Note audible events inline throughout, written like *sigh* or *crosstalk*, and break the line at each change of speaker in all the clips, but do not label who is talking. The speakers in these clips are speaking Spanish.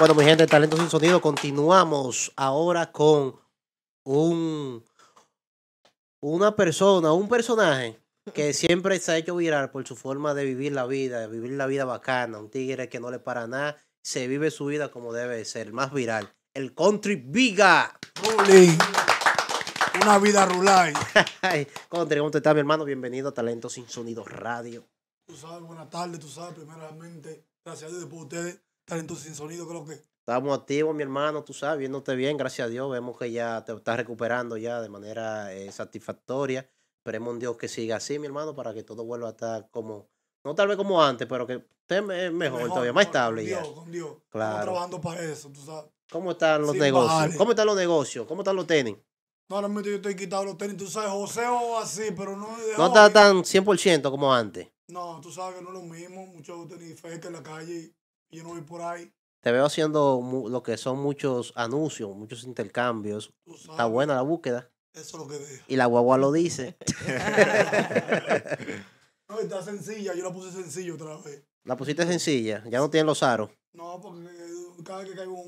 Bueno, mi gente, Talento Sin Sonido, continuamos ahora con un una persona, un personaje que *laughs* siempre se ha hecho viral por su forma de vivir la vida, de vivir la vida bacana, un tigre que no le para nada, se vive su vida como debe ser, más viral, el Country Viga. Ruling, Una vida rural. *laughs* country, ¿cómo te está mi hermano? Bienvenido a Talento Sin Sonido Radio.
Tú sabes, buenas tardes, tú sabes, primeramente, gracias a Dios por ustedes tu sin sonido, creo que.
Estamos activos, mi hermano, tú sabes, viéndote bien, gracias a Dios. Vemos que ya te estás recuperando ya de manera eh, satisfactoria. Esperemos en Dios que siga así, mi hermano, para que todo vuelva a estar como, no tal vez como antes, pero que esté eh, mejor, todavía, más estable. Con ya. con Dios. Claro. Estamos trabajando para eso, tú sabes. ¿Cómo están los negocios? ¿Cómo están los negocios? ¿Cómo están los tenis?
No, realmente yo estoy quitado los tenis, tú sabes, joseo así, pero no... no está tan
100% como antes.
No, tú sabes que no es lo mismo, muchos tenis fake en la calle yo no voy por ahí.
Te veo haciendo lo que son muchos anuncios, muchos intercambios. Está buena la búsqueda. Eso es lo que deja. Y la guagua lo dice. *laughs*
no, está sencilla. Yo la puse sencilla otra vez.
La pusiste sencilla. Ya no tiene los aros.
No, porque eh, cada vez que caigo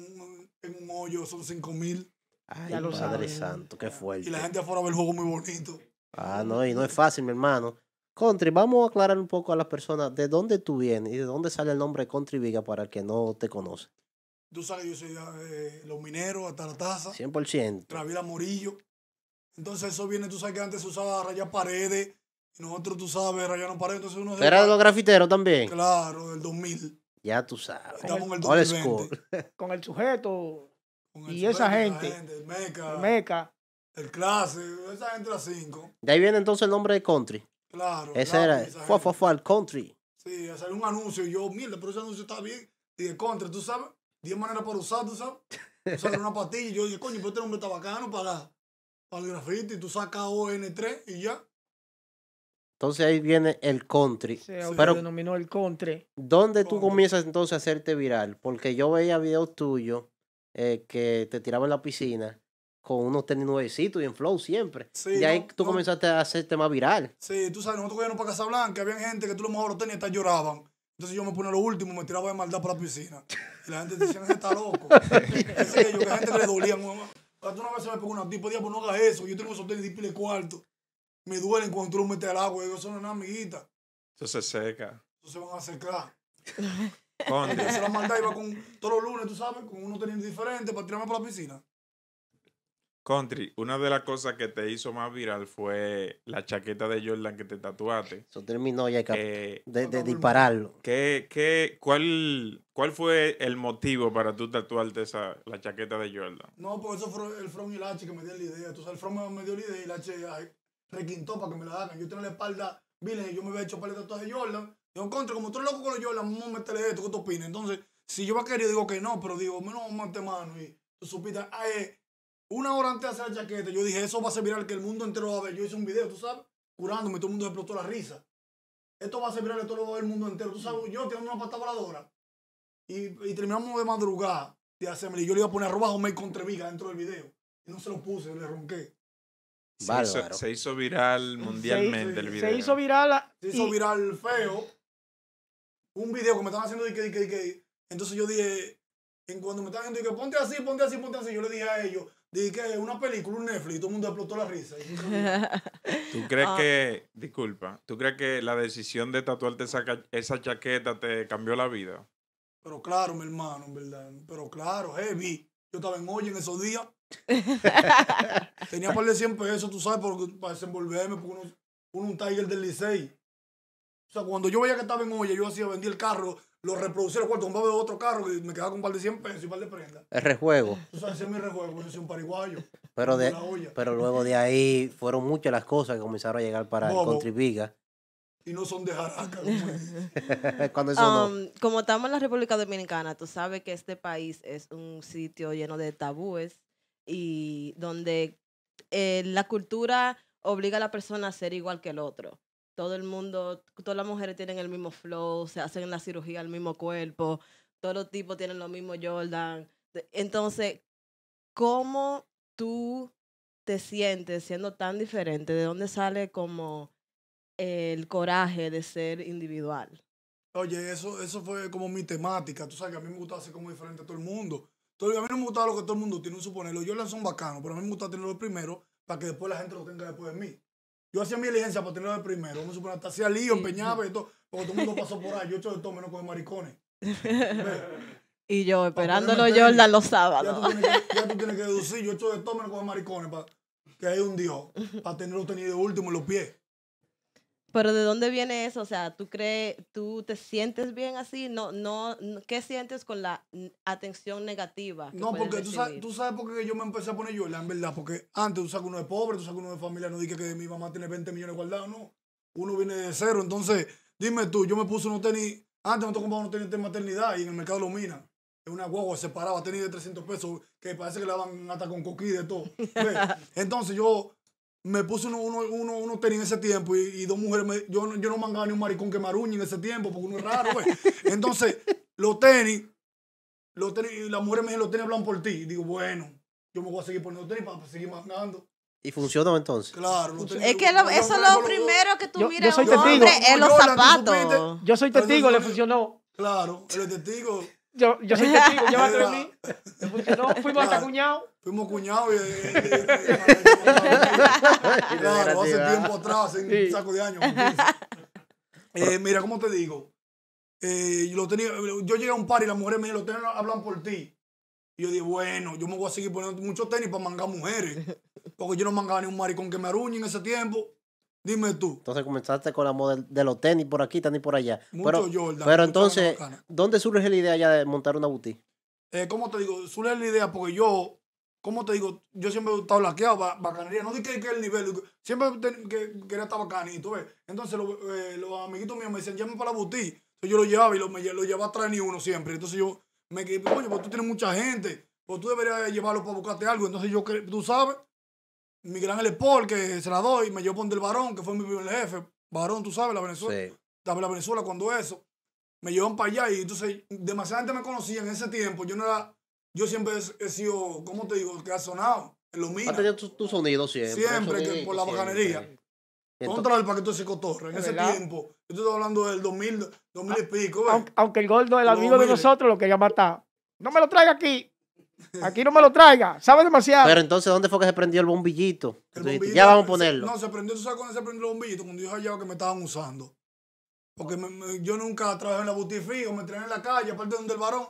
en un hoyo son 5 mil. Ay, ya Padre Santo,
qué fuerte. Y la gente
afuera ve el juego muy bonito.
Ah, no, y no es fácil, mi hermano. Country, vamos a aclarar un poco a las personas de dónde tú vienes y de dónde sale el nombre Country Viga para el que no te conoce.
Tú sabes, yo soy eh, los mineros, hasta la taza.
100%.
Travila Morillo. Entonces eso viene, tú sabes que antes se usaba rayar paredes. Y nosotros, tú sabes, rayaron paredes. Entonces uno ¿Era de los grafiteros
también? Claro, del 2000. Ya tú sabes. Estamos en el 2020.
*laughs* Con el sujeto con y esa gente. el meca.
El meca. El clase.
Esa gente las cinco.
De ahí viene entonces el nombre de Country. Claro. Ese era, fue, fue, fue al country.
Sí, salió un anuncio y yo, mierda, pero ese anuncio está bien. Y de country, tú sabes, 10 maneras para usar, tú sabes. usar una *laughs* patilla y yo dije, coño, pero este hombre está bacano para, para el grafiti. Tú sacas ON3 y ya.
Entonces ahí viene el country. sí, pero, denominó el country. ¿Dónde tú comienzas entonces a hacerte viral? Porque yo veía videos tuyos eh, que te tiraban en la piscina con unos tenis nuevecitos y en flow siempre. y ahí tú comenzaste a hacerte más viral.
Sí, tú sabes, nosotros íbamos para blanca había gente que tú lo mejor los tenis hasta lloraban. Entonces yo me ponía lo último, me tiraba de maldad para la piscina. Y la gente decía, que está loco. es *laughs* que yo, que la gente le dolía, mamá. tú una vez se me pegó una tipo, pues no hagas eso. Yo tengo esos tenis de pile cuarto. Me duelen cuando tú los metes al agua. Yo, eso no es una amiguita.
Eso se seca.
Eso se van a secar. se la maldad iba con todos los lunes, tú sabes, con unos tenis diferentes para tirarme para la piscina.
Country, una de las cosas que te hizo más viral fue la chaqueta de Jordan que te tatuaste. Eso terminó ya eh, de, dispararlo. ¿Qué, qué, cuál, ¿Cuál fue el motivo para tú tatuarte esa, la chaqueta de Jordan?
No, pues eso fue el From y el H que me dio la idea. Tú sabes, el From me dio la idea y el H requintó para que me la hagan. Yo tenía la espalda miren, y yo me había hecho para el tatuaje de Jordan. Digo, Country, como tú eres loco con los Jordan, vamos a meterle esto, ¿qué tú opinas? Entonces, si yo va a querer, digo que no, pero digo, menos mate mano y tú supiste, ay, ah, eh, una hora antes de hacer la chaqueta, yo dije, eso va a ser viral que el mundo entero va a ver. Yo hice un video, tú sabes, curándome, todo el mundo explotó la risa. Esto va a ser viral que todo lo va a ver el mundo entero. Tú sabes, yo tengo una pata voladora. Y, terminamos de madrugar. de hacerme. Y yo le iba a poner arroba Homer viga dentro del video. Y no se lo puse, le ronqué.
Se hizo, viral mundialmente el video. Se hizo
viral. Se hizo viral feo. Un video que me estaban haciendo que, que, que. Entonces yo dije, en cuando me estaban haciendo que ponte así, ponte así, ponte así, yo le dije a ellos, Dije que una película, un Netflix, todo el mundo explotó la risa. *laughs*
¿Tú crees ah. que, disculpa, ¿tú crees que la decisión de tatuarte esa, esa chaqueta te cambió la vida?
Pero claro, mi hermano, en verdad. Pero claro, heavy. Yo estaba en hoy en esos días. *laughs* Tenía par de 100 pesos, tú sabes, para desenvolverme, porque uno, un Tiger del Licey. O sea, cuando yo veía que estaba en olla, yo hacía, vendí el carro, lo reproducieron en el cuarto, otro carro y me quedaba con un par de 100 pesos y un par de prenda
El rejuego.
Tú sabes, ese es mi rejuego, porque yo soy un pariguayo.
Pero, de, pero luego de ahí fueron muchas las cosas que comenzaron a llegar para el Country Viga.
Y no son de jaraca. Como,
*laughs*
*laughs* Cuando um,
como estamos en la República Dominicana, tú sabes que este país es un sitio lleno de tabúes y donde eh, la cultura obliga a la persona a ser igual que el otro todo el mundo, todas las mujeres tienen el mismo flow, se hacen la cirugía al mismo cuerpo, todos los tipos tienen lo mismo Jordan. Entonces, ¿cómo tú te sientes siendo tan diferente? ¿De dónde sale como el coraje de ser individual?
Oye, eso, eso fue como mi temática. Tú sabes que a mí me gustaba ser como diferente a todo el mundo. a mí no me gustaba lo que todo el mundo tiene, un suponerlo. Yo son son bacanos, pero a mí me gusta tenerlo primero para que después la gente lo tenga después de mí. Yo hacía mi diligencia para tenerlo de primero. Vamos a suponer, hasta hacía lío, empeñaba y todo. Porque todo el mundo pasó por ahí. Yo he hecho de todo menos con maricones.
*laughs* y yo esperándolo yo los sábados.
Ya tú, tienes que deducir. Yo he hecho de todo menos con maricones. Para, que hay un Dios. Para tenerlo tenido último en los pies.
Pero ¿de dónde viene eso? O sea, ¿tú crees, tú te sientes bien así? No, no, ¿Qué sientes con la atención negativa? no, porque tú sabes, tú
por qué yo me empecé a poner yo, en verdad. Porque antes tú sabes que uno es pobre, tú sabes que uno es familia, no dije que mi mamá tiene 20 millones guardados, no. Uno viene de cero. Entonces, dime tú, yo me puse unos tenis, antes me tocó unos tenis de maternidad y en el mercado lo minan. Es una guagua separada, tenis de 300 pesos, que parece que le daban hasta con coquí de todo. *laughs* Entonces yo me puse uno, uno, uno, tenis en ese tiempo y, dos mujeres. Me, yo, yo no mangaba ni un maricón que maruña en ese tiempo porque uno es raro, pues. *laughs* Entonces, los tenis, los tenis, las mujeres me dijeron, los tenis hablan por ti. digo, bueno, yo me voy a seguir poniendo tenis para,
seguir mangando. ¿Y funcionó entonces? Claro. es que
eso es lo primero que tú miras yo un hombre es los zapatos.
Yo soy testigo, le
funcionó. Claro, el testigo. Yo, yo soy testigo, llévate de mí. No, fuimos hasta cuñado. Fuimos cuñados y. Claro, hace tiempo atrás, hace un saco de años. mira, ¿cómo te digo? yo, tenía, yo llegué a un par y las mujeres me dijeron, los tenis hablan por ti. Y yo dije, bueno, yo me voy a seguir poniendo muchos tenis para mangar mujeres.
Porque yo no mangaba ni un maricón que me aruñe en ese tiempo. Dime tú. Entonces comenzaste con la moda de los tenis por aquí, ni por allá. pero, entonces, ¿dónde surge la idea ya de montar una boutique?
Eh, ¿Cómo te digo? Surge la idea porque yo, ¿cómo te digo? Yo siempre he estado laqueado, bacanería. No dije que, el nivel, siempre que, quería estar bacanito, Entonces eh, los amiguitos míos me decían, llámame para la boutique. Entonces yo lo llevaba y lo, me, lo llevaba atrás ni uno siempre. Entonces yo me quedé, oye, pues tú tienes mucha gente, pues tú deberías llevarlo para buscarte algo. Entonces yo, tú sabes, mi gran Paul, que se la doy, me llevó el varón que fue mi primer jefe. varón tú sabes, la Venezuela. Sí. La Venezuela cuando eso. Me llevan para allá y entonces demasiada gente me conocía en ese tiempo. Yo no era, yo siempre he, sido, ¿cómo te digo? Que ha sonado. En
ya tú Ha tu, sonido siempre. Siempre, que por la bacanería. Contra el paquete
de se en ese tiempo. Yo estoy hablando del 2000, 2000 y ah, pico. Aunque, el gordo, el amigo de nosotros, lo
quería matar.
No me lo traiga aquí.
Aquí no me lo traiga. Sabe demasiado. Pero entonces, ¿dónde fue que se prendió el bombillito? ya vamos a ponerlo. No,
se prendió, sabes cuándo se prendió el bombillito? Cuando yo hallaba que me estaban usando. Porque yo nunca trabajé en la boutique o me entrené en la calle, aparte de donde el varón.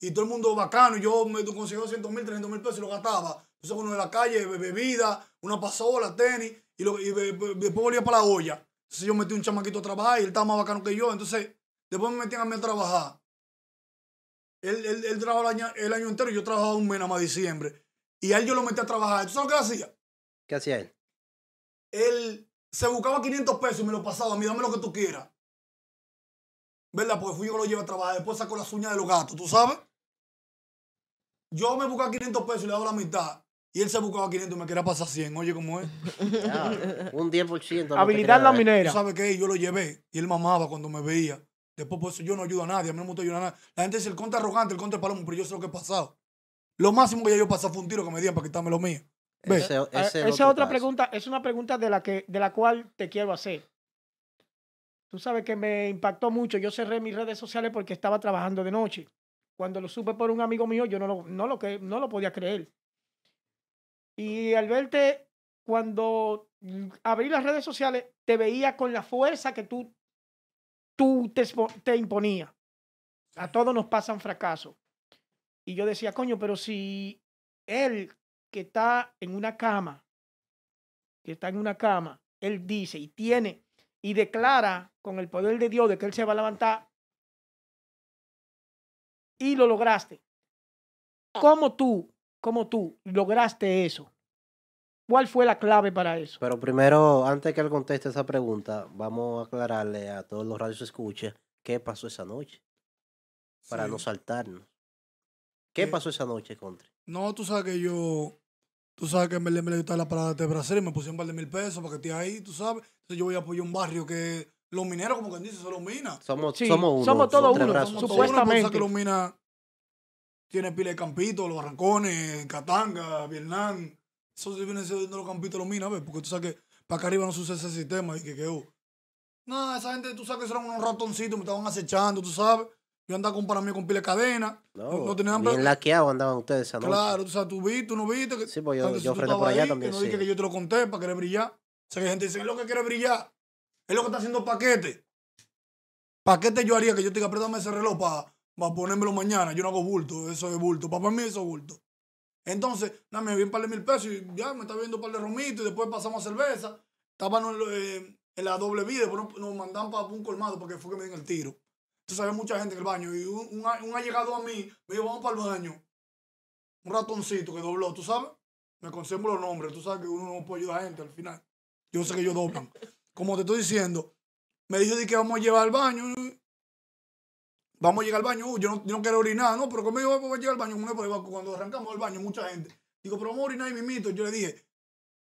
Y todo el mundo bacano. yo me conseguí 200 mil, 300 mil pesos y lo gastaba. Entonces, uno de la calle, bebida, una pasola, tenis. Y, después volvía para la olla. Entonces, yo metí un chamaquito a trabajar y él estaba más bacano que yo. Entonces, después me metían a mí a trabajar. Él, él, el año, el año, entero, yo trabajaba un mes nada más diciembre. Y a él yo lo metí a trabajar. ¿Tú sabes lo que hacía? ¿Qué hacía él? Él se buscaba 500 pesos y me lo pasaba. A mí, dame lo que tú quieras. ¿Verdad? Porque fui yo que lo llevé a trabajar. Después sacó las uñas de los gatos, ¿tú sabes? Yo me buscaba 500 pesos y le daba la mitad. Y él se buscaba 500 y me quería pasar 100. Oye, ¿cómo es? un
10%. No Habilitar la minera. ¿Tú
sabes qué? Yo lo llevé y él mamaba cuando me veía. Después por eso yo no ayudo a nadie, a mí no me gusta ayudar a nadie. La gente dice el contra arrogante, el contra palomo, pero yo sé lo que he pasado. Lo máximo que ya yo pasé fue un tiro que me dieron para quitarme lo mío.
Esa ah, es Esa otra
pregunta es una pregunta de la, que, de la cual te quiero hacer.
Tú sabes que me impactó mucho. Yo cerré mis redes sociales porque estaba trabajando de noche. Cuando lo supe por un amigo mío, yo no no lo, que, no lo podía creer. Y al verte, cuando abrí las redes sociales, te veía con la fuerza que tú tú te, imponía imponías. A todos nos pasan fracasos. Y yo decía, coño, pero si él que está en una cama, que está en una cama, él dice y tiene y declara con el poder de Dios de que él se va a levantar y lo lograste. Ah. ¿Cómo tú, cómo tú lograste eso? ¿Cuál fue la clave para eso? Pero
primero, antes que él conteste esa pregunta, vamos a aclararle a todos los radios escucha qué pasó esa noche. Para no saltarnos. ¿Qué eh, pasó esa noche, Contre?
No, tú sabes que yo. Tú sabes que me, me le la parada de Brasil y me pusieron un par de mil pesos para que esté ahí, tú sabes. Entonces yo voy a apoyar un barrio que los mineros, como quien dice, son los minas. Somos, sí, somos uno. Somos todos uno, somos supuestamente. Uno, que los de campito, los barrancones, Catanga, Vietnam. Eso viene siendo los campitos de los minas, ¿ves? Porque tú sabes que para acá arriba no sucede ese sistema y que que uh. No, esa gente, tú sabes que eran unos ratoncitos, me estaban acechando, tú sabes. Yo andaba con para mí con pile cadena. No, hambre. Bien
laqueado andaban ustedes esa Claro,
tú sabes, tú viste, tú no viste. sí, pues yo, yo frené por allá también. Que no dije que yo te lo conté para querer brillar. O sea, que gente dice, es lo que quiere brillar. Es lo que está haciendo paquete. Paquete yo haría que yo te diga, ese reloj para ponérmelo mañana. Yo no hago bulto, eso es bulto. Para mí eso es bulto. Entonces, nada, me vi un par de mil pesos y ya me estaba viendo un par de romitos y después pasamos a cerveza. Estábamos eh, en, la doble vida, después nos, mandan para un colmado porque fue que me dieron el tiro. Entonces había mucha gente en el baño y un, ha llegado a mí me dijo, vamos para el baño. Un ratoncito que dobló, ¿tú sabes? Me conservo los nombres, tú sabes que uno no puede ayudar a gente al final. Yo sé que ellos doblan. Como te estoy diciendo, me dijo de que vamos a llevar al baño vamos a llegar al baño, uh, yo no, yo no quiero orinar, no, pero conmigo vamos a llegar al baño, cuando arrancamos al baño, mucha gente. Digo, pero vamos a orinar mi mimito. Yo le dije,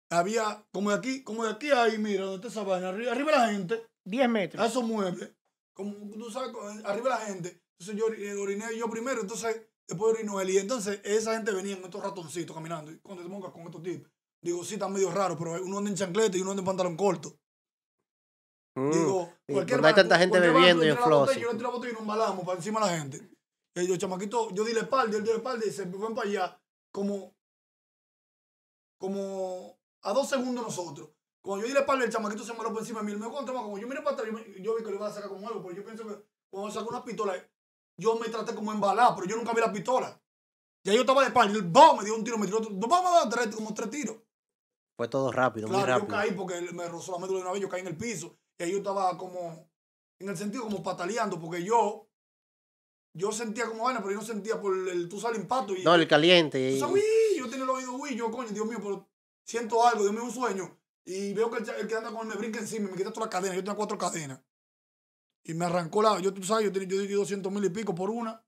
había como de aquí, como de aquí ahí, mira, donde está esa vaina, arriba, arriba la gente. 10 metros. A esos muebles. Como tú sabes, arriba la gente. Entonces yo eh, oriné yo primero, entonces después orinó él. Y entonces esa gente venía con estos ratoncitos caminando. cuando te con estos tipos, digo, sí, está medio raro, pero uno anda en chancleta y uno anda en pantalón corto. Digo, mm. hay tanta gente bebiendo y Yo le tiro la botella y nos embalamos para encima de la gente. Ellos, eh, chamaquito, yo di la espalda, él dio la espalda y se fue para allá. Como, como a dos segundos nosotros. Cuando yo di la espalda, el chamaquito se me por encima de mí. me como yo miré para atrás, yo, vi que lo iba a sacar con algo, porque yo pienso que cuando saco una pistola, yo me traté como embalado, pero yo nunca vi la pistola. Ya yo estaba de espalda, y me dio un tiro, me tiró otro. vamos a dar tres, como tres tiros.
Fue todo rápido, muy rápido. Yo caí
porque me rozó la médula de una vez, yo caí en el piso. Y ahí yo estaba como, en el sentido como pataleando, porque yo, yo sentía como vaina, pero yo no sentía por el, tú sales el impacto. Y, no, el caliente. Sabes, yo tenía el oído, uy, yo, coño, Dios mío, pero siento algo, Dios mío, un sueño. Y veo que el, que anda con él me brinca encima, me quita toda la cadena, yo tenía cuatro cadenas. Y me arrancó la, yo tú sabes, yo tenía yo, 200 mil y pico por una.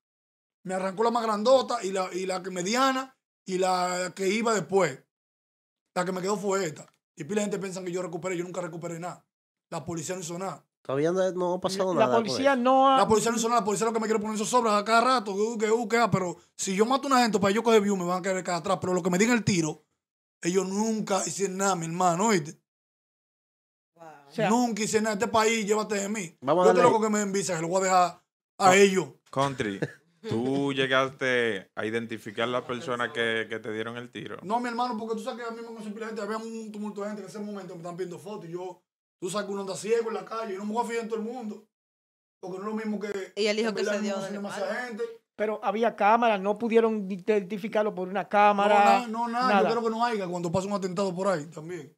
Me arrancó la más grandota y la, y la mediana y la que iba después. La que me quedó fue esta. Y pila gente piensa que yo recuperé, yo nunca recuperé nada. La policía no hizo nada.
Todavía no ha pasado nada. La policía
no ha. La policía no hizo nada. La policía lo que me quiere poner esos sobras a cada rato. Que, uh, que, uh, que, ah, pero si yo mato a una gente para yo coger view, me van a caer acá atrás. Pero lo que me digan el tiro, ellos nunca hicieron nada, mi hermano, ¿oíste? nunca hicieron nada. Este país, llévate de mí. Vamos yo te loco que me envisa, que lo voy a
dejar a ellos. Country. ¿Tú *laughs* llegaste a identificar las personas que, que, te dieron el tiro?
No, mi hermano, porque tú sabes que a mí me conocen la gente. Había un tumulto de gente en ese momento me están pidiendo fotos y yo Tú sabes que uno anda ciego en la calle, y no me voy a fijar en todo el mundo. Porque no es lo mismo que. Y él dijo que se dio de gente. Pero
había cámaras, no pudieron identificarlo por una cámara. No, no nada. Yo creo que no haya cuando pase
un atentado por ahí también.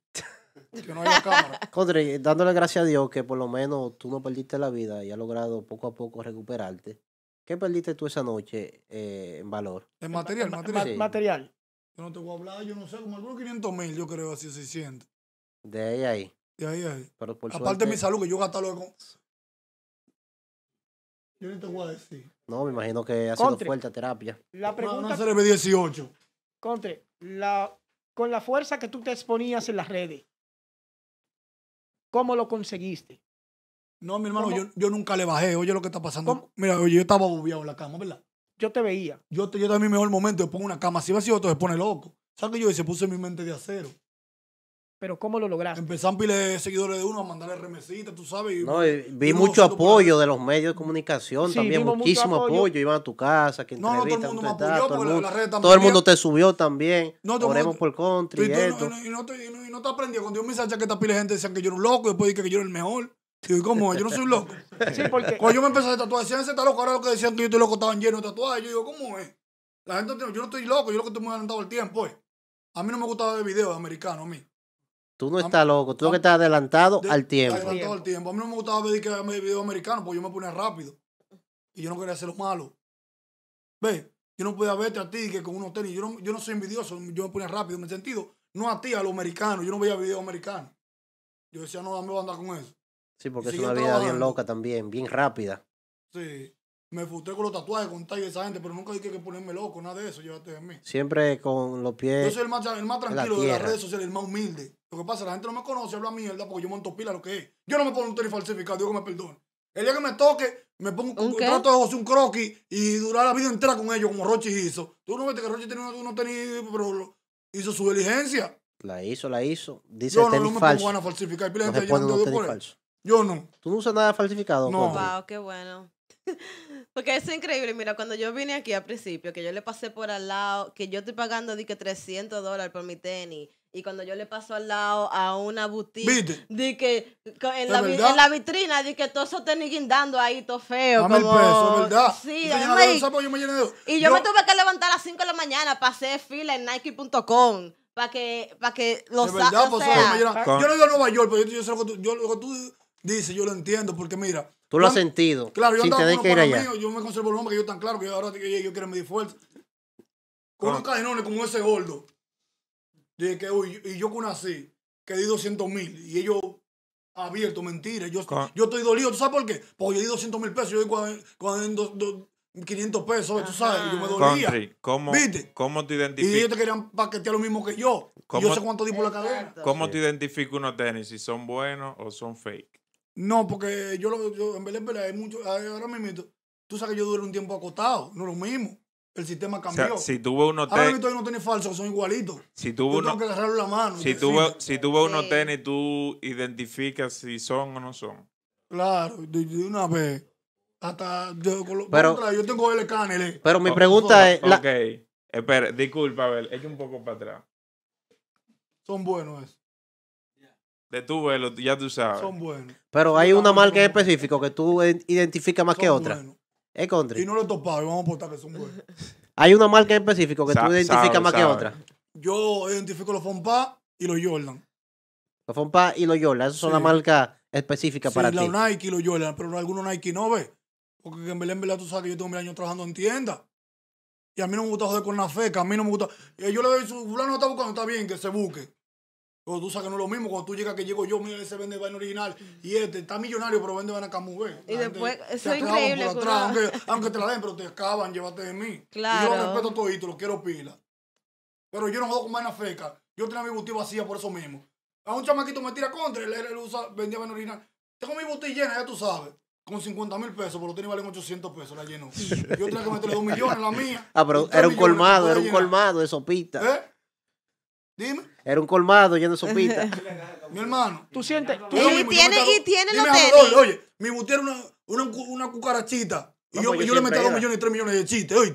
que no haya cámara.
Joder, *laughs* dándole gracias a Dios que por lo menos tú no perdiste la vida y has logrado poco a poco recuperarte. ¿Qué perdiste tú esa noche eh, en valor? En material, material. Material.
Yo no te voy a hablar, yo no sé, como algunos 500 mil, yo creo, así siente.
De ahí ahí. Aparte de mi salud, que yo gasta
con. Yo no te voy a decir.
No, me imagino que ha sido fuerte terapia.
La pregunta. No, la, con la fuerza que tú te exponías en las redes, ¿cómo lo conseguiste?
No, mi hermano, yo, yo, nunca le bajé. Oye, lo que está pasando. Mira, oye, yo estaba bobeado en la cama, ¿verdad? Yo te veía. Yo, te, yo a mi mejor momento. Yo pongo una cama. Si va a otro, se pone loco. ¿Sabes qué yo se Puse mi mente de acero pero ¿cómo lo lograste? Empezaron a pile seguidores de uno, a mandarle remesitas, tú sabes. no,
vi mucho apoyo de los medios de comunicación también, muchísimo apoyo. Iban a tu casa, que no, no, todo el mundo me apoyó, todo el mundo te subió también. No, Oremos por country. Y,
No, y, no, te, aprendí. Cuando yo me hice que esta pila de gente decían que yo era un loco, y después dije que yo era el mejor. Digo, ¿cómo? Yo no soy loco. sí, porque... Cuando yo me empecé a tatuar, decían, ese está loco, ahora lo que decían que yo estoy loco estaban llenos de tatuajes. Yo digo, ¿cómo es? La gente, yo no estoy loco, yo lo que estoy muy adelantado el tiempo, pues". A mí no me gustaba ver videos americanos, a mí.
Tú no estás loco, tú lo que estás adelantado al tiempo. Adelantado
al tiempo. A mí no me gustaba pedir que me video americano porque yo me ponía rápido. Y yo no quería hacer lo malo. Ve, yo no podía verte a ti que con unos tenis. Yo no, yo no soy envidioso, yo me ponía rápido en el sentido. No a ti, a los americanos. Yo no veía videos americanos. Yo decía, no, me voy a andar con eso.
Sí, porque es una vida bien loca también, bien rápida.
Sí me frustré con los tatuajes, con tal y esa gente, pero nunca dije que ponerme loco, nada de eso, llévate de mí.
Siempre con los pies. Yo soy el más, tranquilo de las redes
sociales, el más humilde. Lo que pasa, la gente no me conoce, habla mierda porque yo monto pila lo que es. Yo no me pongo un tenis falsificado, Dios que me perdone. El día que me toque, me pongo un, rato trato de José, un croquis y durar la vida entera con ellos, como Rochi hizo. Tú no viste que Rochi tenía pero hizo su diligencia.
La hizo, la hizo. Dice yo no, me pongo a falsificar. yo, no yo no. ¿Tú no usas nada falsificado? No. Wow,
qué bueno. Porque es increíble, mira, cuando yo vine aquí al principio, que yo le pasé por al lado, que yo estoy pagando de que 300 dólares por mi tenis, y cuando yo le paso al lado a una boutique, di que en la, vitrina, di que todos esos tenis guindando ahí, todo feo. Dame el peso, ¿verdad? Y yo, me tuve que levantar a las 5 de la mañana para hacer fila en Nike.com. Para que, para que los... Pues, yo no
Nueva York, pero yo, dice, yo lo entiendo, porque mira. Tú lo has sentido. Claro, yo estaba con uno yo me conservo el hombre que yo tan claro que ahora yo, yo quiero medir fuerza. Con un cajonón como ese gordo. que, y yo con así, que di 200 mil. Y ellos abierto, mentira. Yo, yo estoy dolido, ¿tú sabes por qué? Porque yo di 200 mil pesos, yo di cuando, cuando 500 pesos, tú sabes, y yo me dolía. ¿cómo,
¿Cómo te identificas? Y ellos te querían
paquetear lo mismo que yo. yo sé cuánto di por la cadena.
¿Cómo te identifica unos tenis? ¿Si son buenos o son fake?
No, porque yo, lo, yo en verdad, hay mucho, ahora mismo, tú sabes que yo duré un tiempo acotado, no lo mismo. El sistema cambió. si tuve unos tenis. Ahora mismo no tenis falsos, son igualitos.
Si tuve uno, tengo que
agarrar la mano. Si tuve, si tuve unos tenis,
tú identificas si son o no son.
Claro, de, una vez. Hasta yo, pero, yo tengo el escáner. Pero mi pregunta es.
Ok. Espera, disculpa, a ver, echa un poco para atrás.
Son buenos esos.
De tu velo, ya tú sabes. Son buenos.
Pero hay una marca en específico que tú identificas más que otra. Es contra Y no lo he topado, vamos a
apostar que son
buenos.
Hay una marca en específico que tú identificas más que otra.
Yo identifico los Fompa
y los Jordan. Los Fompa y los Jordan, esas son las marcas específicas para ti. Sí, los
Nike y los Jordan, pero algunos Nike no, ve. Porque en Belén, Belén, tú sabes que yo tengo mil años trabajando en tienda. Y a mí no me gusta joder con la feca, a mí no me gusta. Y yo le doy su fulano está buscando, está bien, que se busque. O tú sabes que no es lo mismo cuando tú llegas que llego yo, mira, ese vende vaina original y este está millonario, pero vende vaina camuve. Y después, eso es increíble. aunque, aunque, te la den, pero te acaban, llévate de mí. Claro. Y yo respeto todo te lo quiero pila. Pero yo no juego con vaina fresca. Yo tenía mi botella vacía por eso mismo. A un chamaquito me tira contra, él, él usa, vendía vaina original. Tengo mi botella llena, ya tú sabes. Con 50 mil pesos, pero tenía valen 800 pesos, la lleno Yo tenía que meterle 2 millones, la mía. Ah, pero era un colmado, era un colmado
de sopita. ¿Eh? Dime. Era un colmado lleno de sopita.
*laughs* mi hermano. Tú sientes.
Tú y, tiene, y tiene los tenis.
Oye,
mi buti era una, una, una cucarachita. Y pues, yo, le metí dos millones y tres millones de chistes, Oye,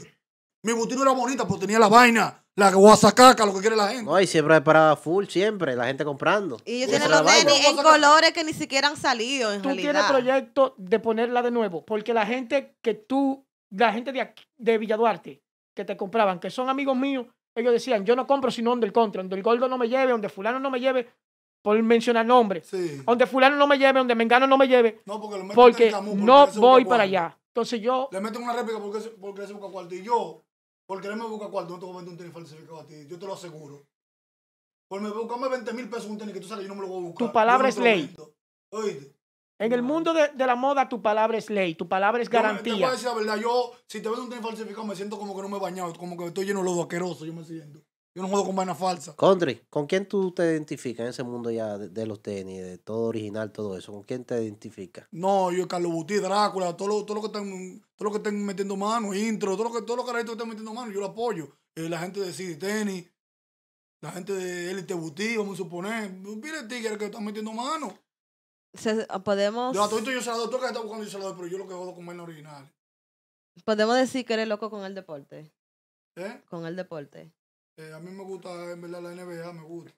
Mi no era bonita porque
tenía la vaina, la guasacaca, lo que quiere la gente. Ay, siempre siempre parada full, siempre, la gente comprando. Y yo tienen los tenis
en colores que ni siquiera han salido, Tú tienes
proyecto de ponerla de nuevo, porque la gente que tú, la gente de, de Villaduarte, que te compraban, que son amigos míos, ellos decían, yo no compro sino donde el contra, donde el gordo no me lleve, donde fulano no me lleve, por mencionar nombres, sí. donde fulano no me lleve, donde mengano no me lleve, no,
porque, lo porque, no voy para allá. Entonces yo... Le meto una réplica porque, porque se busca cuarto. Y yo, él me busca cuarto, no te voy a vender un tenis falsificado a ti, yo te lo aseguro. Por me buscarme 20 mil pesos un tenis que tú sabes yo no me lo voy a buscar. Tu palabra es ley. Oíste. En el mundo
de, de, la moda, tu palabra es ley, tu palabra es garantía. voy a decir la verdad,
yo, si te veo un tenis falsificado, me siento como que no me he bañado, como que estoy lleno de lodo asqueroso, yo me siento. Yo no juego con vaina falsa.
Condri, ¿con quién tú te identificas en ese mundo ya de, los tenis, de todo original, todo eso? ¿Con quién te identificas?
No, yo Carlos Buti, Drácula, todo lo, todo lo que están, todo lo que están metiendo mano, intro, todo lo que, todos los carajitos que están metiendo mano, yo lo apoyo. Eh, la gente de CD Tenis, la gente de Elite Buti vamos a suponer, mira el que están metiendo mano.
Ah, podemos. pero
yo lo con original.
Podemos decir que eres loco con el deporte. ¿Eh? Con el deporte.
Eh, a mí me gusta, en verdad, la NBA, me gusta.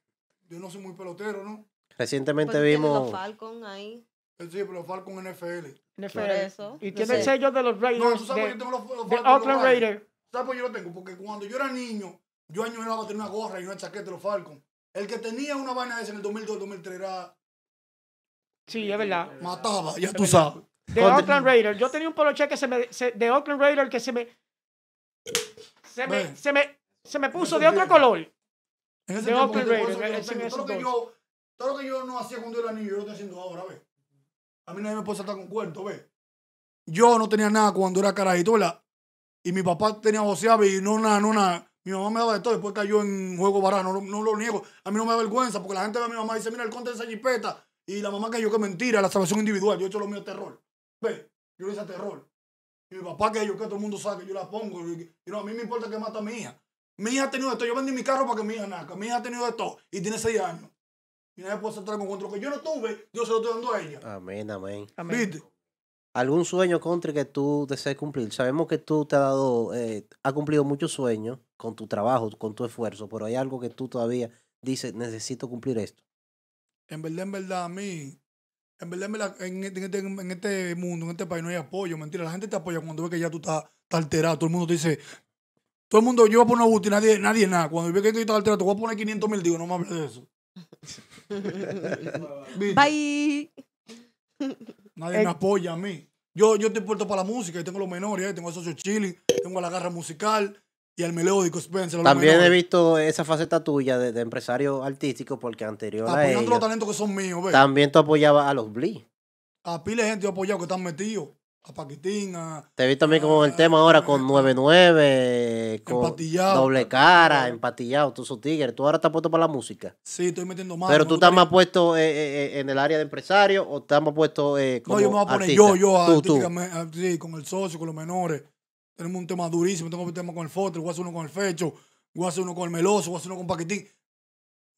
Yo no soy muy pelotero, ¿no?
Recientemente vimos. Los ahí. Eh, sí, pero Falcon
NFL. NFL. eso. Y tiene el sello de los Raiders. No, tú sabes, de, yo tengo los, Raiders. ¿Sabes por qué yo lo tengo? Porque cuando yo era niño, yo añoraba tener una gorra y una chaqueta de los Falcons. El que tenía una vaina esa en el 2002, 2003 era
Sí, es verdad. Mataba, ya tú sabes. De Oakland Raiders. Yo tenía un poloche
que se me. de Oakland
Raiders que se me. Se me, se me, puso de otro color. De Oakland Raiders, eh, todo, lo que yo,
todo lo que yo no hacía cuando era niño, yo lo estoy haciendo ahora, ve. A mí nadie me puede saltar con cuento, ve. Yo no tenía nada cuando era carajito, ¿verdad? Y mi papá tenía voceaba y no nada, no Mi mamá me daba de todo, después cayó en juego barato, no, lo- niego. A mí no me da vergüenza porque la gente ve a mi mamá y dice, mira, el conte de esa jipeta. Y la mamá que yo que mentira, la salvación individual. Yo he hecho lo mío terror. Ve, yo le hice terror. Y mi papá que yo que todo el mundo sabe yo la pongo. Y, no, a mí me importa que mata a mi hija. ha tenido esto. Yo vendí mi carro para que mi hija naca. Mi hija ha tenido esto. Y tiene seis años. Y nadie puede saltar contra encuentro que yo no tuve. Dios se lo estoy dando a
ella. Amén, amén. ¿Algún sueño, Contra, que tú desees cumplir? Sabemos que tú te has dado, ha eh, has cumplido muchos sueños con tu trabajo, con tu esfuerzo, pero hay algo que tú todavía dices, necesito cumplir esto.
En verdad, en verdad, a mí, en verdad, en, este, este, en, este, mundo, en este país no hay apoyo, mentira. La gente te apoya cuando ve que ya tú estás, alterado. Todo el mundo te dice, todo el mundo, yo voy a poner a y nadie, nadie nada. Cuando ve que tú estás alterado, te voy a poner 500 mil, digo, no me hables de eso. *laughs* Bye. Nadie me eh. apoya a mí. Yo, yo estoy puesto para la música, yo tengo los menores, eh, tengo a Socio Chili, tengo la garra musical, y al melódico. Spencer, pues, También he
visto esa faceta tuya de, empresario artístico porque anterior a los talentos
que son míos. También
tú apoyabas a los Blee.
A pile gente yo apoyado que están metidos. A Paquitín, a...
Te visto también con el tema ahora con 99, con doble cara, empatillado, tú sos tigre. Tú ahora estás puesto para la música. Sí, estoy
metiendo más. Pero tú estás más
puesto eh, eh, eh, en el área de empresario o estás más puesto como No, yo me voy a poner yo, yo, ah,
con el socio, con los menores. Tenemos un tema durísimo. Tengo un tema con el fóter, voy a hacer uno con el Fecho, voy a hacer uno con el Meloso, voy a hacer uno con Paquetín.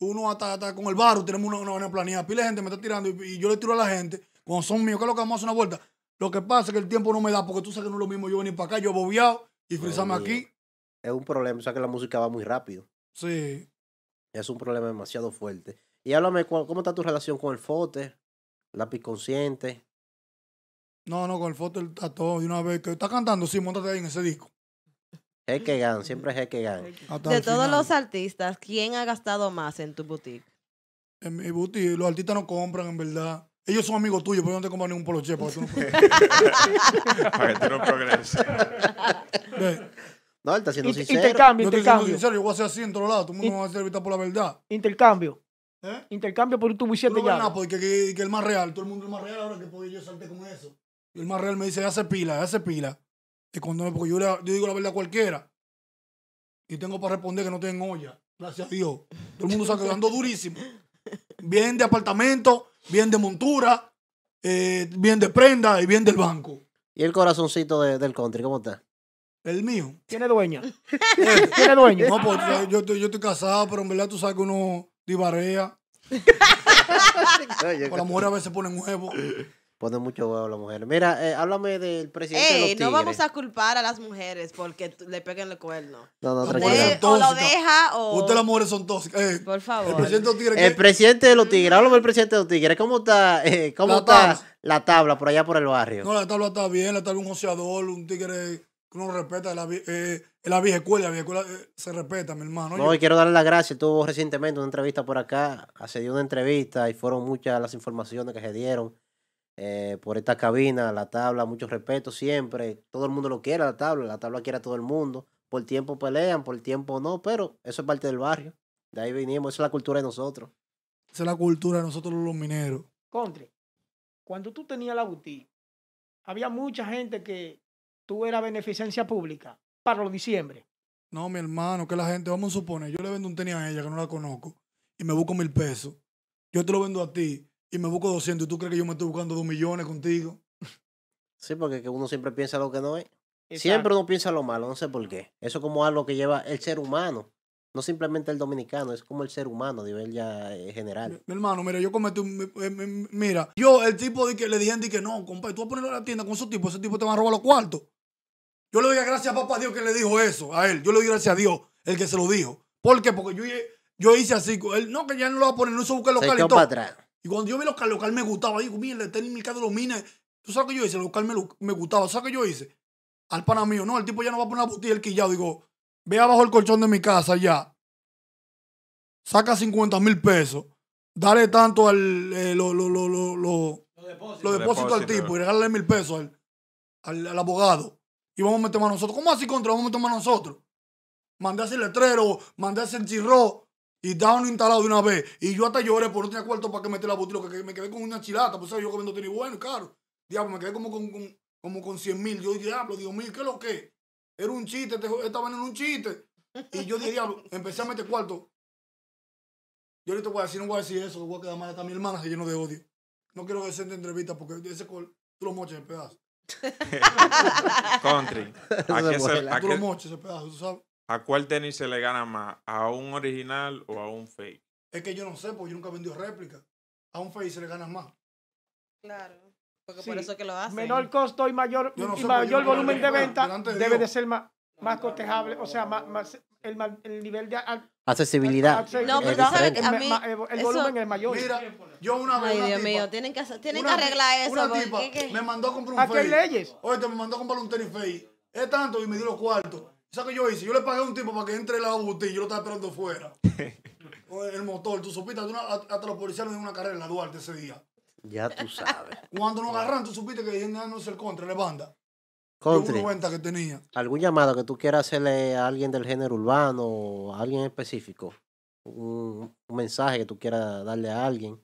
Uno hasta, con el barro, tenemos una, una, una planeada. Pila gente me está tirando y, yo le tiro a la gente. Cuando son míos, ¿qué es lo que vamos a hacer una vuelta? Lo que pasa es que el tiempo no me da, porque tú sabes que no es lo mismo yo venir para acá, yo bobeado y frisarme aquí.
Es un problema, o sea que la música va muy rápido. Sí. Es un problema demasiado fuerte. Y háblame, ¿cómo está tu relación con el Fote? Lápiz consciente.
No, no, con el foto a todo de una vez. que ¿Está cantando? Sí, montate ahí en ese disco.
Hekegan, siempre Hekegan. De todos
los artistas, ¿quién ha gastado más en tu boutique? En mi boutique, los artistas no compran, en verdad. Ellos son amigos tuyos, pero no te compran ningún polo
chepa. No para que tú no *laughs* progreses. No, él está siendo sincero. Intercambio, yo intercambio. yo voy a hacer así en todos lados. Todo el mundo va a hacer por la verdad. Intercambio. ¿Eh? Intercambio por tu billete ya. No, porque que, que el más real. Todo el mundo es más real ahora que yo salte con eso el más real me dice, hace pila, hace pila. Y cuando porque yo, digo la verdad a cualquiera. Y tengo para responder que no tienen olla. Gracias a Dios. Todo el mundo está quedando durísimo. Bien de apartamento, bien de montura, eh, bien de prenda y bien del
banco. ¿Y el corazoncito del country? ¿Cómo está?
El mío. Tiene dueña. *laughs* Tiene dueño. No, porque yo, estoy casado, pero en verdad tú sabes que uno
divarea.
*laughs*
Por la mujer a veces ponen huevos. Pone mucho huevo a mujeres. Mira, eh, háblame del presidente de los tigres. no vamos a
culpar a las mujeres porque le peguen el cuerno.
No, no, no, O lo
deja o... Ustedes las mujeres son tóxicas. Eh, Por favor. El presidente de los tigres. El presidente
de los tigres. Háblame del presidente de los tigres. ¿Cómo está, eh, cómo la está tabla. la tabla por allá por el barrio? No, la
tabla está bien. La tabla es un joseador, un tigre que uno respeta. La, eh, la vieja escuela, la vieja escuela eh, se respeta, mi hermano. No, y
quiero darle las gracias. Tuvo recientemente una entrevista por acá. Se dio una entrevista y fueron muchas las informaciones que se dieron eh, por esta cabina, la tabla, mucho respeto siempre. Todo el mundo lo quiere, la tabla, la tabla quiere a todo el mundo. Por el tiempo pelean, por el tiempo no, pero eso es parte del barrio. De ahí venimos, esa es la cultura de nosotros.
Esa es la cultura de nosotros los mineros. Contre,
cuando tú tenías la boutique,
había mucha gente que tú eras beneficencia pública para los
diciembre. No, mi hermano, que la gente, vamos a suponer, yo le vendo un tenis a ella que no la conozco y me busco mil pesos. Yo te lo vendo a ti y me busco 200 y tú crees que yo me estoy buscando 2 millones contigo.
Sí, porque uno siempre piensa lo que no es. Siempre uno piensa lo malo, no sé por qué. Eso es como algo que lleva el ser humano. No simplemente el dominicano, es como el ser humano a nivel ya eh, general.
Mi, hermano, mira, yo cometí un, eh, Mira, yo, el tipo de que le dije, que no, compadre, tú vas a ponerlo en la tienda con esos tipos, Ese tipo te va a robar los cuartos. Yo le doy gracias a papá Dios que le dijo eso a él. Yo le doy gracias a Dios, el que se lo dijo. ¿Por qué? Porque yo, yo hice así. Él, no, que ya no lo va a poner, no se hizo buscar los todo. Y cuando yo vi los local me gustaba, digo, le el mi mi de los mines. ¿Tú sabes lo que yo hice? El local me, me gustaba. ¿Sabes qué que yo hice? Al pana mío, no, el tipo ya no va a poner la botella el quillado. Digo, ve abajo el colchón de mi casa ya. Saca 50 mil pesos. Dale tanto al. Eh, lo, lo, lo, lo, depósito, al tipo y regálale mil pesos al, al, abogado. Y vamos a meter más a nosotros. ¿Cómo así contra? Vamos a meter a nosotros. Mandé a ese letrero, mandé a ese chirro. Y daban instalado de una vez. Y yo hasta lloré porque no tenía cuarto para que meter la botella. Que me quedé con una chilata. Pues ¿sabes? yo comiendo tenía bueno, caro. Diablo, me quedé como con, como con 100 mil. Yo, diablo, Dios mil, ¿qué es lo que? Era un chiste, este estaban en un chiste. Y yo dije, diablo, empecé a meter cuarto. Yo ahorita voy a decir, no voy a decir eso, voy a quedar mal hasta mi hermana se lleno de odio. No quiero hacer de entrevista porque ese col, tú lo moches en pedazo.
*laughs* Country. *laughs* es tú lo moches tú ¿sabes? ¿A cuál tenis se le gana más? ¿A un original o a un fake?
Es que yo no sé, porque yo nunca he vendido réplica. A un fake se le gana más.
Claro. Porque por eso que lo hacen. Menor
costo y mayor,
y mayor volumen de venta debe de ser
más, más
cotejable, o sea, más, el, nivel de accesibilidad. No, pero sabes el,
volumen es mayor. Mira, yo una vez. Ay, Dios mío, tienen que, tienen arreglar eso. Una tipa
me
mandó a comprar un fake. ¿A qué leyes? Oye, te me mandó a comprar un tenis fake. Es tanto y me dio los cuartos. ¿Sabes qué yo hice? Yo le pagué a un tipo para que entre la auto y yo lo estaba esperando fuera.
*laughs*
el motor, tú supiste, hasta los policías nos dieron una carrera en la Duarte ese día.
Ya tú sabes.
*laughs* Cuando nos agarran, tú supiste que no es el contra, la banda.
Contra. que tenía. ¿Algún llamado que tú quieras hacerle a alguien del género urbano o a alguien específico? Un, mensaje que tú quieras darle a alguien.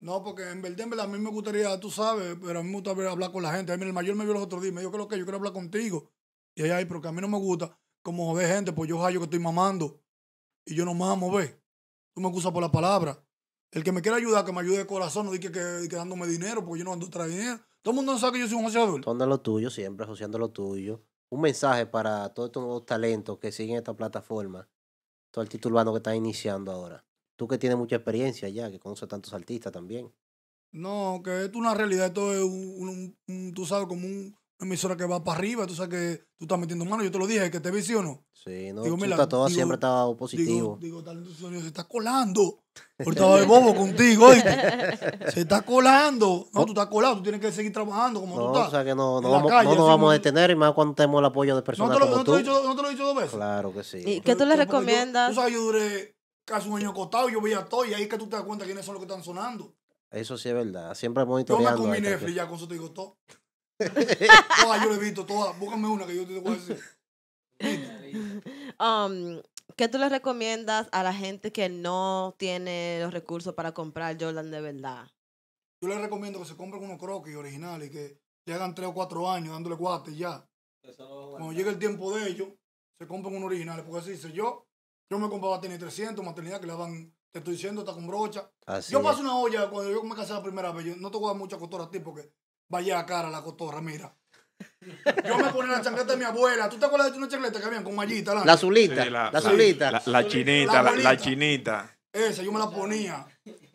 No, porque en verdad, a mí me gustaría, tú sabes, pero a mí me gusta hablar con la gente. A mí el mayor me vio los otros días, me dijo lo que yo quiero hablar contigo. Y ella, ay, pero que a mí no me gusta como joder gente, pues yo hallo que estoy mamando. Y yo no mamo, ve. Tú me acusas por la palabra. El que me quiera ayudar, que me ayude de corazón, no diga que, dándome dinero, porque yo no
ando otra dinero. Todo el mundo sabe que yo soy un asociador. Tú lo tuyo siempre, asociando lo tuyo. Un mensaje para todos estos talentos que siguen esta plataforma. Todo el título urbano que está iniciando ahora. Tú que tienes mucha experiencia ya, que conoces tantos artistas también.
No, que esto es una realidad, esto es un tú sabes, como un, emisora que va para arriba, tú sabes que tú estás metiendo mano, yo te lo dije, que te visiono.
Sí, no, digo, mira, todo siempre estaba positivo. Digo,
digo talento se está colando. Ahorita va de bobo contigo, *laughs* Se está colando. No, tú estás colado, tú tienes que seguir trabajando como tú estás. O sea que no, no,
vamos, calle, no nos vamos a detener y más cuando tenemos el apoyo de personas. No te lo, como tú. he dicho, no te lo he dicho dos veces. Claro que sí. ¿Y
qué tú le recomiendas? Yo, tú sabes, yo duré casi un año acostado, yo veía todo y ahí es que tú te das cuenta quiénes son los que están sonando.
Eso sí es verdad. Siempre monitoreando. Yo me
comí Netflix ya con eso te digo todo todas *laughs* yo le he visto, todas. Búscame una que yo te voy a decir. *laughs*
Um, ¿Qué tú le recomiendas a la gente que no tiene los recursos para comprar Jordan de verdad?
Yo les recomiendo que se compren unos croquis originales y que le hagan tres o cuatro años dándole cuate y ya. Cuando llegue el tiempo de ellos, se compren unos originales. Porque así dice yo, yo me compraba tener 300, maternidad que la van te estoy diciendo, está con brocha. yo paso una olla cuando yo me casé la primera vez. Yo no te voy a dar mucha costura a ti porque vaya cara la cotorra, mira. Yo me ponía la chancleta de mi abuela. ¿Tú te acuerdas de una chancleta que había con mallita? La, la azulita. la, azulita. La, chinita, la,
chinita.
Esa, yo me la ponía.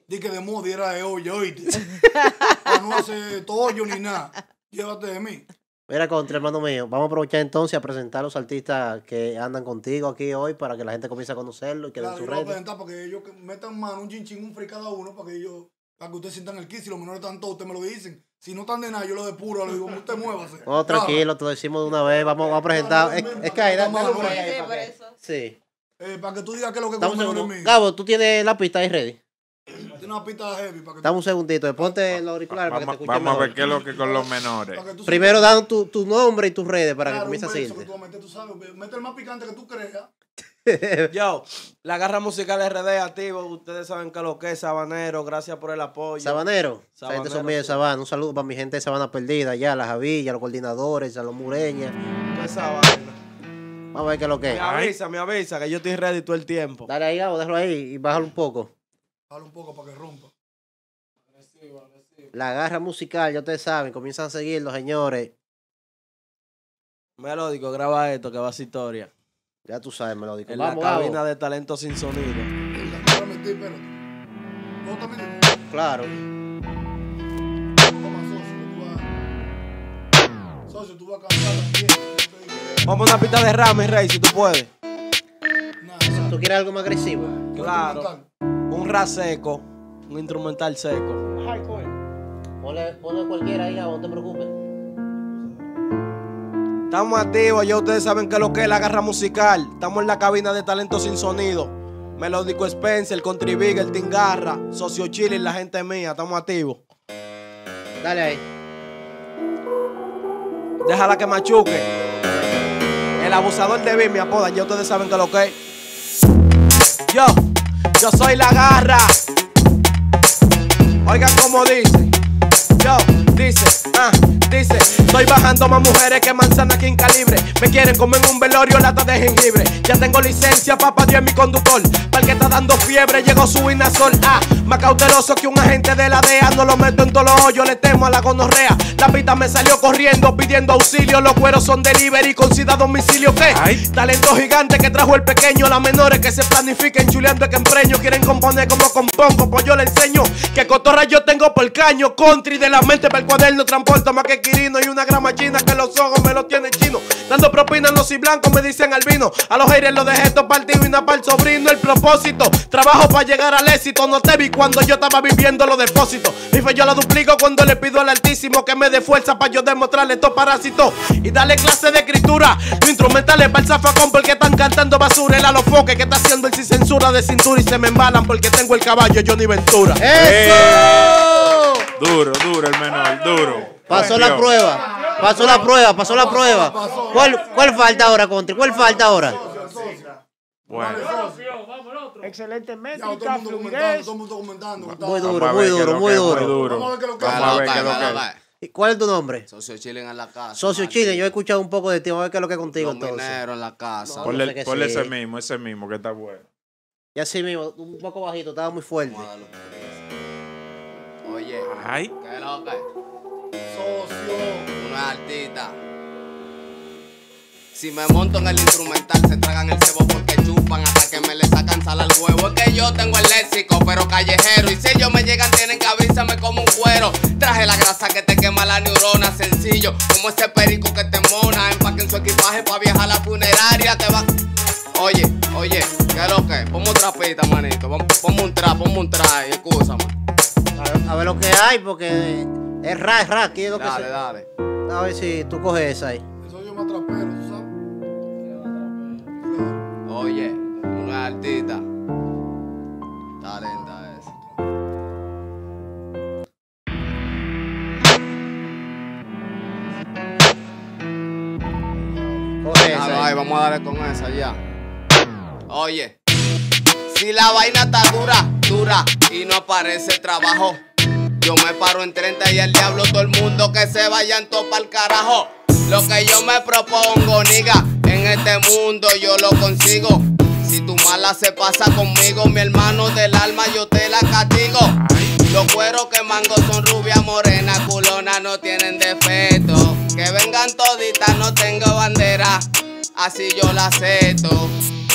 Dije que de moda era de hoy, oíste. *laughs* no hacer tollo ni nada. Llévate de mí.
Mira, contra hermano mío, vamos a aprovechar entonces a presentar a los artistas que andan contigo aquí hoy para que la gente comience a conocerlo y que den su red voy a presentar
para que ellos metan mano, un chinchín, un free cada uno, para que ellos, para que ustedes sientan el kiss y los menores están todos, ustedes me lo dicen. Si no están de nada, yo lo depuro, le digo, usted muévase. No, tranquilo,
te lo decimos de una vez, vamos, a presentar. Es, es que hay eso. Sí.
Eh, para que tú digas qué es lo que con
mí. Cabo, tú tienes la pista ahí ready.
Tiene una pista heavy para
que Dame un segundito, eh, ponte los auriculares para que te Vamos a ver qué es lo que con los menores. Primero dan tu, nombre y tus redes para que comiences a seguirte.
mete el más picante que tú creas
*laughs* Yo, la garra musical RD activo. Ustedes saben que lo que es Sabanero. Gracias por el apoyo. Sabanero. gente
son Un saludo para mi gente de Sabana Perdida. Ya, la Javilla, los coordinadores, a los mureñas. Pues Sabana. Vamos a ver qué es lo que es. Me avisa, me avisa, que yo estoy ready todo el tiempo. Dale ahí, déjalo ahí y bájalo un poco.
Bájalo un poco para que rompa.
La garra musical, ya ustedes saben, comienzan a seguirlo, señores. Melódico, graba esto que va a ser historia. Ya tú sabes, melódico. En la cabina de talento sin sonido. Claro. Vamos a una pista de Rame, Rey, si tú puedes. Si tú quieres algo más agresivo. Claro.
Un ras seco. Un instrumental seco.
Ponle, ponle cualquiera ahí, no te preocupes.
Estamos activos, ya ustedes saben que lo que es la garra musical. Estamos en la cabina de talento sin sonido. Melódico Spencer, Contribig, el Tingarra, Socio Chile, y la gente mía, estamos activos. Dale ahí. Déjala que machuque. El abusador de mí me apoda, ya ustedes saben que lo que es. Yo, yo soy la garra. Oigan como dice. Yo. Dice, ah, dice, estoy bajando más mujeres que manzana que calibre. Me quieren comer un velorio lata de jengibre. Ya tengo licencia, papá Dios es mi conductor. Para que está dando fiebre, llegó su inasol. Ah, más cauteloso que un agente de la DEA. No lo meto en todos los hoyos, le temo a la gonorrea. La pita me salió corriendo pidiendo auxilio. Los cueros son delivery con a domicilio. ¿Qué? Talento gigante que trajo el pequeño. Las menores que se planifiquen chuleando que empreño. Quieren componer como compongo, pues yo le enseño que cotorra yo tengo por caño. Country de la mente, cuaderno transporta más que Quirino y una grama china que los ojos me los tiene chino. Dando propinas en los y blancos me dicen al vino. A los aires los dejé estos partidos y una para el sobrino. El propósito, trabajo para llegar al éxito. No te vi cuando yo estaba viviendo los depósitos. Mi fe yo la duplico cuando le pido al Altísimo que me dé fuerza para yo demostrarle estos parásitos. Y darle clase de escritura. Los instrumentales para el zafacón porque están cantando basura. El alofoque que está haciendo el sin censura de cintura y se me embalan
porque tengo el caballo Johnny Ventura. ¡Eso!
duro, duro el menor.
Duro. Pasó la prueba. Pasó la prueba, pasó la prueba. ¿Cuál, cuál falta ahora, Contri? ¿Cuál falta ahora? Bueno.
Excelente métrica, fluidez. Muy
duro, muy duro, muy duro. Vamos a ver qué lo que
¿Cuál es tu nombre?
Socio Chile en la casa. Socio Chile,
yo he escuchado un poco de ti. Vamos a ver qué es lo que es contigo entonces. en la
casa. ponle, ese mismo, ese mismo, que está bueno. Y así mismo, un poco
bajito, estaba muy fuerte. Oye, Ay. qué loca. Socio. Una artista.
Si me monto en el instrumental, se tragan el cebo porque chupan hasta que me le sacan sal al huevo. Es que yo tengo el léxico, pero callejero. Y si ellos me llegan, tienen que me como un cuero. Traje la grasa que te quema la neurona, sencillo. Como ese perico que te mona. Empaquen su equipaje pa' viajar a la funeraria. Te va. Oye, oye, ¿qué es lo que? Ponme un trapita, manito.
Ponme un trap, ponme un tra, excusa A a ver lo que hay, porque. Es ra, es ra, aquí es lo que se... Dale, dale. A ver si tú coges esa ahí.
Eso yo me atrapero, ¿tú sabes?
Oye, una artista. Talenta esa. Coge
vamos a darle con esa ya. Oye, si la vaina está dura, dura y no aparece trabajo. Yo me paro en 30 y el diablo todo el mundo que se vayan topa al carajo. Lo que yo me propongo, niga, en este mundo yo lo consigo. Si tu mala se pasa conmigo, mi hermano del alma, yo te la castigo. Los cueros que mango son rubia, morena, culona, no tienen defecto. Que vengan toditas, no tengo bandera, así yo la acepto.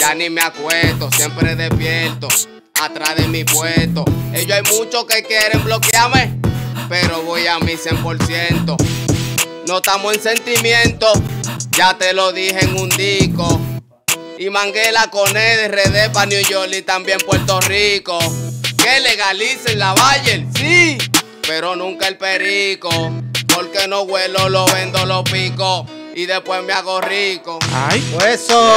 Ya ni me acuesto, siempre despierto atrás de mi puesto. Ellos hay muchos que quieren bloquearme, pero voy a mi 100%. No estamos en sentimiento, ya te lo dije en un disco. Y Manguela con él, RD para New York y también Puerto Rico. Que legalicen la valle, sí, pero nunca el perico. Porque no vuelo, lo vendo, lo pico y después me hago rico. ¡Ay!
¡Eso!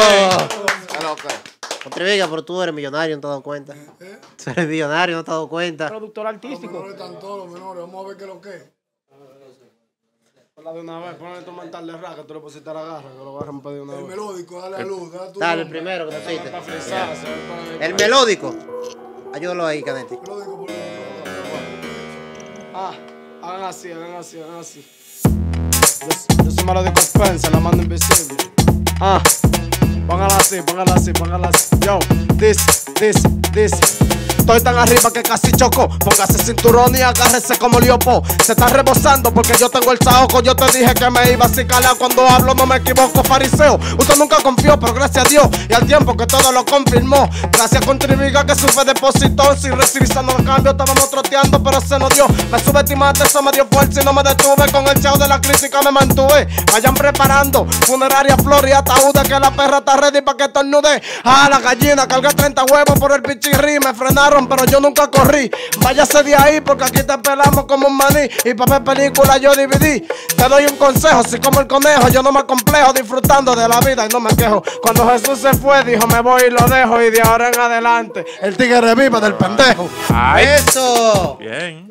Contribuye, pero tú eres millonario, no te has dado cuenta. ¿Eh? ¿Eh? Tú eres millonario, no te has dado cuenta.
Productor artístico. Los menores están todos los menores, vamos a ver qué es lo que es.
Hola de una vez, ponle tu mental de raca, tú le pusiste la garra, que lo vas a romper de una vez. El melódico, dale a luz, dale Dale, el primero que te eh, pusiste. El melódico.
Ayúdalo ahí, Canetti. El melódico por
Ah,
hagan así, hagan así, hagan así. Yo, soy soy de compensa, la mando invisible. Ah. Bangalase, Bangalase, Bangalase. Yo, this, this, this. Estoy tan arriba que casi choco. Póngase cinturón y agárrese como liopo. Se está rebosando porque yo tengo el saoco. Yo te dije que me iba a calado. Cuando hablo no me equivoco, fariseo. Usted nunca confió, pero gracias a Dios y al tiempo que todo lo confirmó. Gracias con Triviga que supe depositó. Sin sano los cambio estábamos troteando, pero se nos dio. Me subestimaste, eso me dio fuerza y no me detuve. Con el chao de la crítica me mantuve. Vayan preparando funeraria, flor y ataúdes que la perra está ready para que estornude. A la gallina carga 30 huevos por el pichirri. Me frenaron pero yo nunca corrí. Váyase de ahí porque aquí te pelamos como un maní. Y para ver película yo dividí. Te doy un consejo, si como el conejo, yo no me complejo disfrutando de la vida y no me quejo. Cuando Jesús se fue, dijo, me voy y lo dejo. Y de ahora en adelante, el tigre viva del pendejo.
¡Eso!
Bien.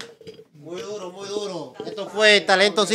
Muy duro,
muy duro. Esto fue Talento sin...